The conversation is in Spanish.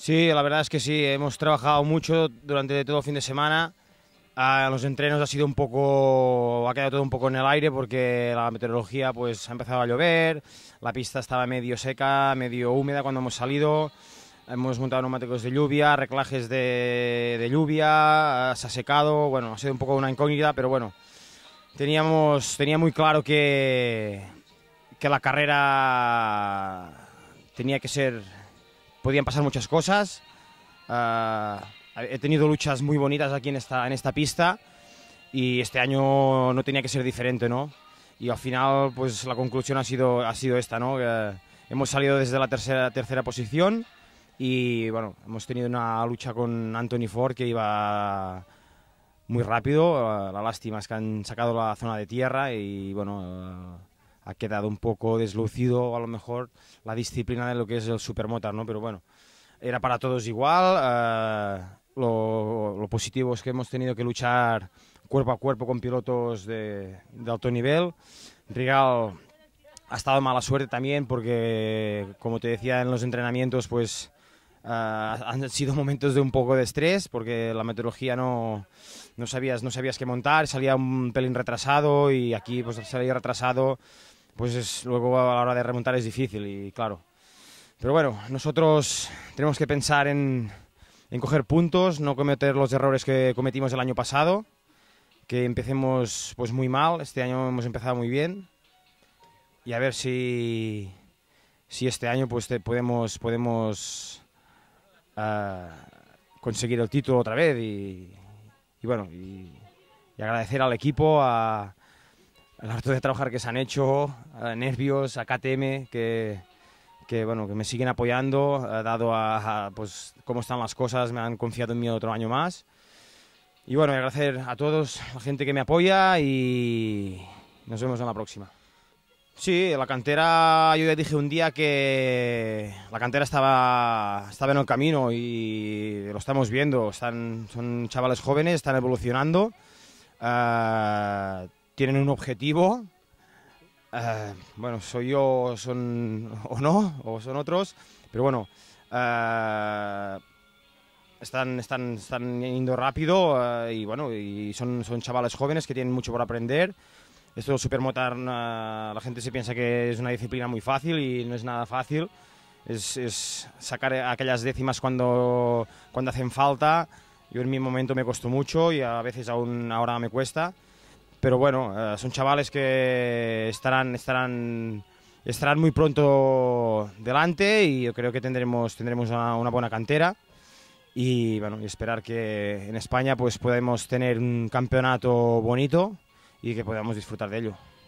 Sí, la verdad es que sí, hemos trabajado mucho durante todo el fin de semana. A los entrenos ha sido un poco, ha quedado todo un poco en el aire porque la meteorología pues ha empezado a llover, la pista estaba medio seca, medio húmeda cuando hemos salido, hemos montado neumáticos de lluvia, reclajes de, lluvia, se ha secado, bueno, ha sido un poco una incógnita, pero bueno, teníamos, tenía muy claro que, que la carrera tenía que ser podían pasar muchas cosas. Ah, he tenido luchas muy bonitas aquí en esta, en esta pista y este año no tenía que ser diferente, ¿no? Y al final, pues la conclusión ha sido, ha sido esta, ¿no? hemos salido desde la tercera, tercera posición y, bueno, hemos tenido una lucha con Anthony Ford que iba muy rápido. Ah, la lástima es que han sacado la zona de tierra y, bueno ha quedado un poco deslucido a lo mejor la disciplina de lo que es el supermotor, ¿no? Pero bueno, era para todos igual. Eh, lo, positivo es que hemos tenido que luchar cuerpo a cuerpo con pilotos de, alto nivel. Rigal ha estado mala suerte también porque, como te decía en los entrenamientos, pues Ah, han sido momentos de un poco de estrés porque la meteorología no, no, sabías, no sabías qué montar, salía un pelín retrasado y aquí pues salía retrasado pues luego a la hora de remontar es difícil y claro. Pero bueno, nosotros tenemos que pensar en, en coger puntos, no cometer los errores que cometimos el año pasado, que empecemos pues muy mal, este año hemos empezado muy bien y a ver si, si este año pues te podemos, podemos conseguir el título otra vez y, bueno, y, agradecer al equipo, a, al harto de trabajar que se han hecho, a Nervios, a KTM, que, bueno, que me siguen apoyando, eh, dado a, pues, cómo están las cosas, me han confiado en mí otro año más. Y bueno, agradecer a todos, a la gente que me apoya y nos vemos en la próxima. Sí, la cantera, yo ya dije un día que la cantera estaba, estaba en el camino y lo estamos viendo. Están, son chavales jóvenes, están evolucionando, eh, tienen un objetivo. Eh, bueno, soy yo, son o no, o son otros, pero bueno, eh, están, están, están yendo rápido y bueno, y son, son chavales jóvenes que tienen mucho por aprender. Esto supermotar, la gente se piensa que es una disciplina muy fácil y no es nada fácil. Es, sacar aquellas décimas cuando, cuando hacen falta. Yo en mi momento me costó mucho y a veces aún ahora me cuesta. Pero bueno, eh, son chavales que estarán, estarán, estarán muy pronto delante y yo creo que tendremos, tendremos una, buena cantera. Y bueno, y esperar que en España pues podemos tener un campeonato bonito, y que podamos disfrutar de ello.